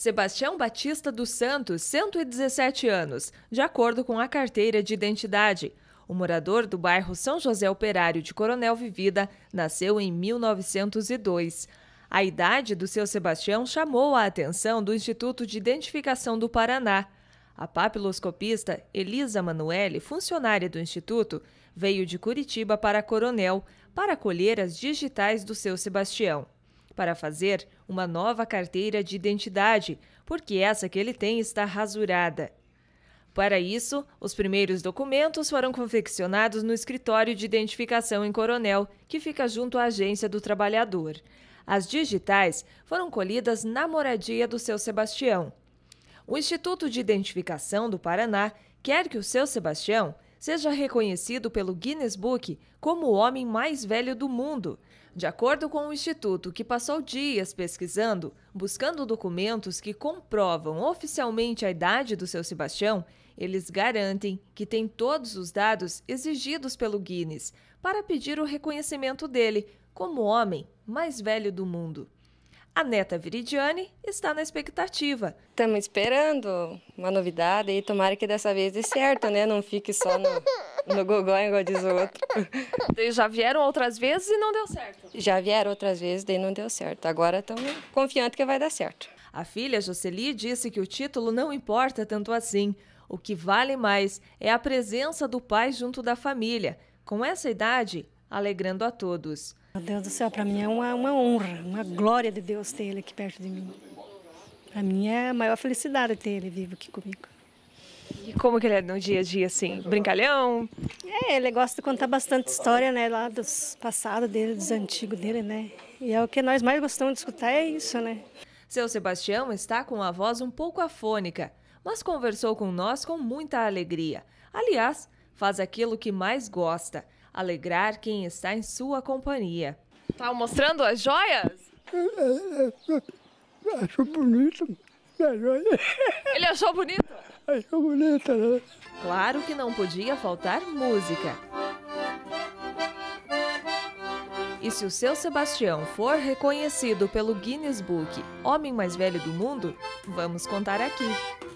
Sebastião Batista dos Santos, 117 anos, de acordo com a carteira de identidade. O morador do bairro São José Operário de Coronel Vivida nasceu em 1902. A idade do seu Sebastião chamou a atenção do Instituto de Identificação do Paraná. A papiloscopista Elisa Manuele, funcionária do Instituto, veio de Curitiba para Coronel para colher as digitais do seu Sebastião para fazer uma nova carteira de identidade, porque essa que ele tem está rasurada. Para isso, os primeiros documentos foram confeccionados no escritório de identificação em Coronel, que fica junto à agência do trabalhador. As digitais foram colhidas na moradia do seu Sebastião. O Instituto de Identificação do Paraná quer que o seu Sebastião seja reconhecido pelo Guinness Book como o homem mais velho do mundo. De acordo com o instituto que passou dias pesquisando, buscando documentos que comprovam oficialmente a idade do seu Sebastião, eles garantem que tem todos os dados exigidos pelo Guinness para pedir o reconhecimento dele como o homem mais velho do mundo. A neta Viridiane está na expectativa. Estamos esperando uma novidade e tomara que dessa vez dê certo, né? Não fique só no, no gogó, igual diz o outro. já vieram outras vezes e não deu certo? Já vieram outras vezes e não deu certo. Agora estamos confiantes que vai dar certo. A filha Jocely disse que o título não importa tanto assim. O que vale mais é a presença do pai junto da família, com essa idade alegrando a todos. Meu Deus do céu, para mim é uma, uma honra, uma glória de Deus ter ele aqui perto de mim. Para mim é a maior felicidade ter ele vivo aqui comigo. E como que ele é no dia a dia, assim? Brincalhão? É, ele gosta de contar bastante história, né? Lá dos passados dele, dos antigos dele, né? E é o que nós mais gostamos de escutar, é isso, né? Seu Sebastião está com a voz um pouco afônica, mas conversou com nós com muita alegria. Aliás, faz aquilo que mais gosta – alegrar quem está em sua companhia. Tá mostrando as joias? Acho bonito. Ele achou bonito? Achou bonito, né? Claro que não podia faltar música. E se o seu Sebastião for reconhecido pelo Guinness Book Homem Mais Velho do Mundo, vamos contar aqui.